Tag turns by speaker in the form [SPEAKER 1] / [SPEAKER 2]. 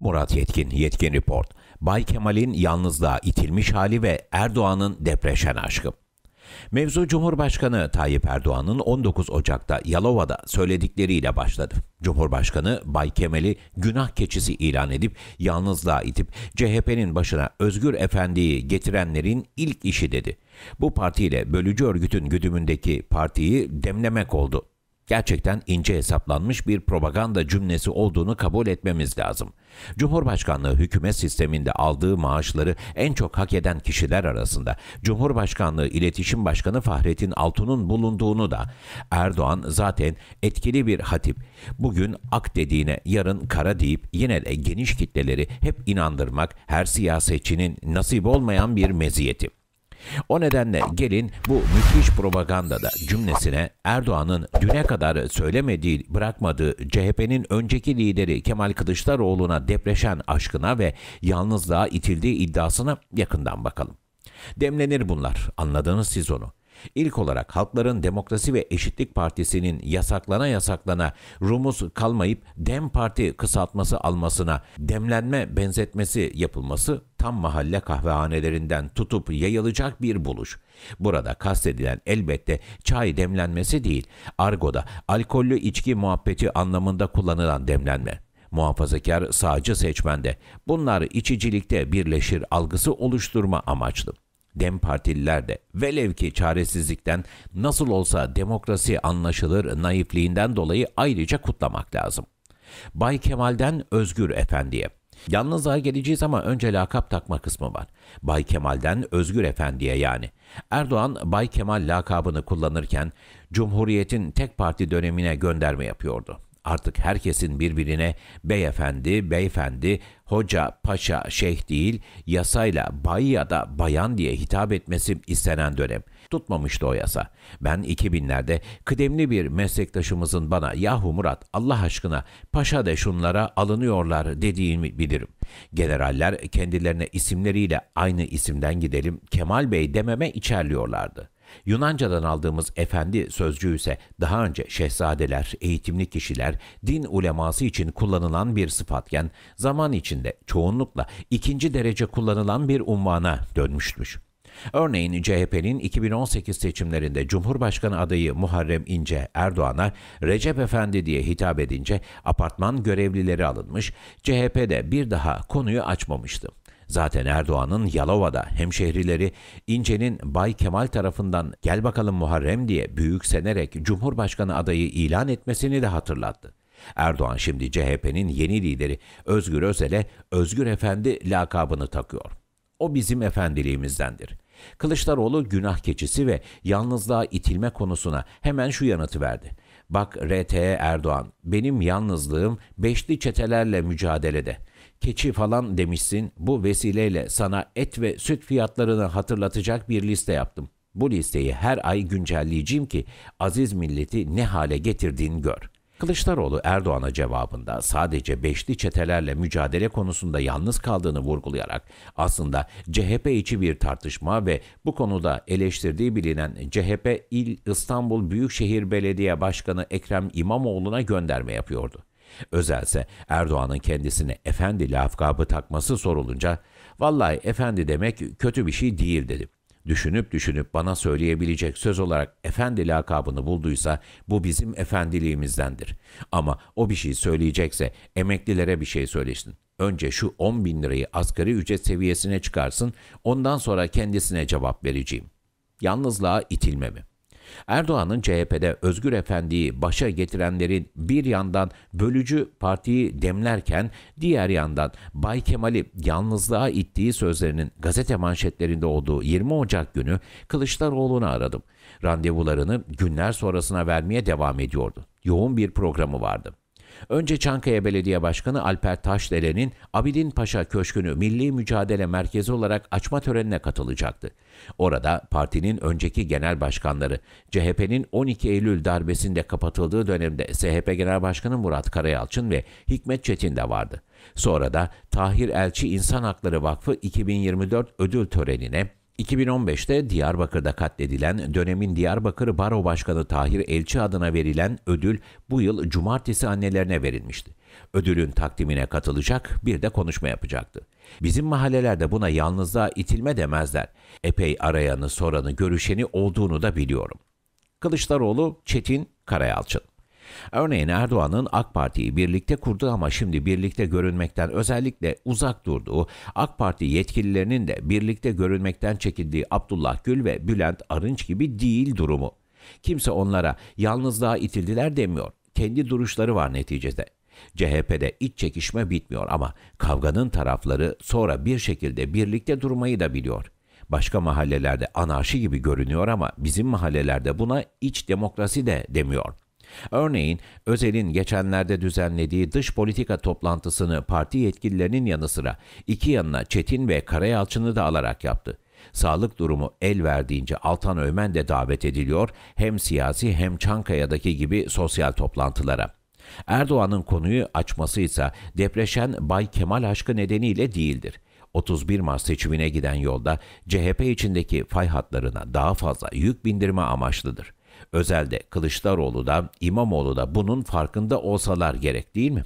[SPEAKER 1] Murat Yetkin, Yetkin Report. Bay Kemal'in yalnızlığa itilmiş hali ve Erdoğan'ın depreşen aşkı. Mevzu Cumhurbaşkanı Tayyip Erdoğan'ın 19 Ocak'ta Yalova'da söyledikleriyle başladı. Cumhurbaşkanı Bay Kemal'i günah keçisi ilan edip yalnızlığa itip CHP'nin başına Özgür Efendi'yi getirenlerin ilk işi dedi. Bu partiyle bölücü örgütün güdümündeki partiyi demlemek oldu gerçekten ince hesaplanmış bir propaganda cümlesi olduğunu kabul etmemiz lazım. Cumhurbaşkanlığı hükümet sisteminde aldığı maaşları en çok hak eden kişiler arasında Cumhurbaşkanlığı İletişim Başkanı Fahrettin Altun'un bulunduğunu da Erdoğan zaten etkili bir hatip. Bugün ak dediğine yarın kara deyip yine de geniş kitleleri hep inandırmak her siyasetçinin nasip olmayan bir meziyeti. O nedenle gelin bu müthiş propagandada cümlesine Erdoğan'ın düne kadar söylemediği bırakmadığı CHP'nin önceki lideri Kemal Kılıçdaroğlu'na depreşen aşkına ve yalnızlığa itildiği iddiasına yakından bakalım. Demlenir bunlar anladınız siz onu. İlk olarak Halkların Demokrasi ve Eşitlik Partisi'nin yasaklana yasaklana Rumuz kalmayıp Dem Parti kısaltması almasına demlenme benzetmesi yapılması tam mahalle kahvehanelerinden tutup yayılacak bir buluş. Burada kastedilen elbette çay demlenmesi değil, argoda alkollü içki muhabbeti anlamında kullanılan demlenme muhafazakar sağcı seçmende. Bunlar içicilikte birleşir algısı oluşturma amaçlı. Dem partililer de velev ki çaresizlikten nasıl olsa demokrasi anlaşılır naifliğinden dolayı ayrıca kutlamak lazım. Bay Kemal'den Özgür Efendi'ye. Yalnız daha geleceğiz ama önce lakap takma kısmı var. Bay Kemal'den Özgür Efendi'ye yani. Erdoğan Bay Kemal lakabını kullanırken Cumhuriyet'in tek parti dönemine gönderme yapıyordu. Artık herkesin birbirine beyefendi, beyefendi, hoca, paşa, şeyh değil, yasayla bay ya da bayan diye hitap etmesi istenen dönem. Tutmamıştı o yasa. Ben 2000'lerde kıdemli bir meslektaşımızın bana yahu Murat Allah aşkına paşa de şunlara alınıyorlar dediğini bilirim. Generaller kendilerine isimleriyle aynı isimden gidelim Kemal Bey dememe içerliyorlardı.'' Yunanca'dan aldığımız efendi sözcüğü ise daha önce şehzadeler, eğitimli kişiler, din uleması için kullanılan bir sıfatken zaman içinde çoğunlukla ikinci derece kullanılan bir unvana dönmüştür. Örneğin CHP'nin 2018 seçimlerinde Cumhurbaşkanı adayı Muharrem İnce Erdoğan'a Recep Efendi diye hitap edince apartman görevlileri alınmış, CHP'de bir daha konuyu açmamıştı. Zaten Erdoğan'ın Yalova'da hemşehrileri İnce'nin Bay Kemal tarafından gel bakalım Muharrem diye büyüksenerek Cumhurbaşkanı adayı ilan etmesini de hatırlattı. Erdoğan şimdi CHP'nin yeni lideri Özgür Özel'e Özgür Efendi lakabını takıyor. O bizim efendiliğimizdendir. Kılıçdaroğlu günah keçisi ve yalnızlığa itilme konusuna hemen şu yanıtı verdi. Bak RT'ye Erdoğan, benim yalnızlığım beşli çetelerle mücadelede keçi falan demişsin. Bu vesileyle sana et ve süt fiyatlarını hatırlatacak bir liste yaptım. Bu listeyi her ay güncelleyeceğim ki aziz milleti ne hale getirdiğini gör. Kılıçdaroğlu Erdoğan'a cevabında sadece beşli çetelerle mücadele konusunda yalnız kaldığını vurgulayarak aslında CHP içi bir tartışma ve bu konuda eleştirdiği bilinen CHP İl İstanbul Büyükşehir Belediye Başkanı Ekrem İmamoğlu'na gönderme yapıyordu. Özelse Erdoğan'ın kendisine efendi lafkabı takması sorulunca vallahi efendi demek kötü bir şey değil dedi. Düşünüp düşünüp bana söyleyebilecek söz olarak efendi lakabını bulduysa bu bizim efendiliğimizdendir. Ama o bir şey söyleyecekse emeklilere bir şey söylesin. Önce şu 10 bin lirayı asgari ücret seviyesine çıkarsın ondan sonra kendisine cevap vereceğim. Yalnızlığa itilmemi. Erdoğan'ın CHP'de Özgür Efendi'yi başa getirenlerin bir yandan bölücü partiyi demlerken diğer yandan Bay Kemal'i yalnızlığa ittiği sözlerinin gazete manşetlerinde olduğu 20 Ocak günü Kılıçdaroğlu'nu aradım. Randevularını günler sonrasına vermeye devam ediyordu. Yoğun bir programı vardı. Önce Çankaya Belediye Başkanı Alper Taşdelen'in Abidin Paşa Köşkü'nü Milli Mücadele Merkezi olarak açma törenine katılacaktı. Orada partinin önceki genel başkanları, CHP'nin 12 Eylül darbesinde kapatıldığı dönemde SHP Genel Başkanı Murat Karayalçın ve Hikmet Çetin de vardı. Sonra da Tahir Elçi İnsan Hakları Vakfı 2024 ödül törenine 2015'te Diyarbakır'da katledilen dönemin Diyarbakır Baro Başkanı Tahir Elçi adına verilen ödül bu yıl cumartesi annelerine verilmişti. Ödülün takdimine katılacak bir de konuşma yapacaktı. Bizim mahallelerde buna yalnızlığa itilme demezler. Epey arayanı soranı görüşeni olduğunu da biliyorum. Kılıçdaroğlu Çetin Karayalçın Örneğin Erdoğan'ın AK Parti'yi birlikte kurdu ama şimdi birlikte görünmekten özellikle uzak durduğu, AK Parti yetkililerinin de birlikte görünmekten çekildiği Abdullah Gül ve Bülent Arınç gibi değil durumu. Kimse onlara yalnızlığa itildiler demiyor. Kendi duruşları var neticede. CHP'de iç çekişme bitmiyor ama kavganın tarafları sonra bir şekilde birlikte durmayı da biliyor. Başka mahallelerde anarşi gibi görünüyor ama bizim mahallelerde buna iç demokrasi de demiyor.'' Örneğin Özel'in geçenlerde düzenlediği dış politika toplantısını parti yetkililerinin yanı sıra iki yanına Çetin ve Karayalçın'ı da alarak yaptı. Sağlık durumu el verdiğince Altan Ömen de davet ediliyor hem siyasi hem Çankaya'daki gibi sosyal toplantılara. Erdoğan'ın konuyu açması ise depreşen Bay Kemal aşkı nedeniyle değildir. 31 Mart seçimine giden yolda CHP içindeki fay hatlarına daha fazla yük bindirme amaçlıdır. Özel de Kılıçdaroğlu da İmamoğlu da bunun farkında olsalar gerek değil mi?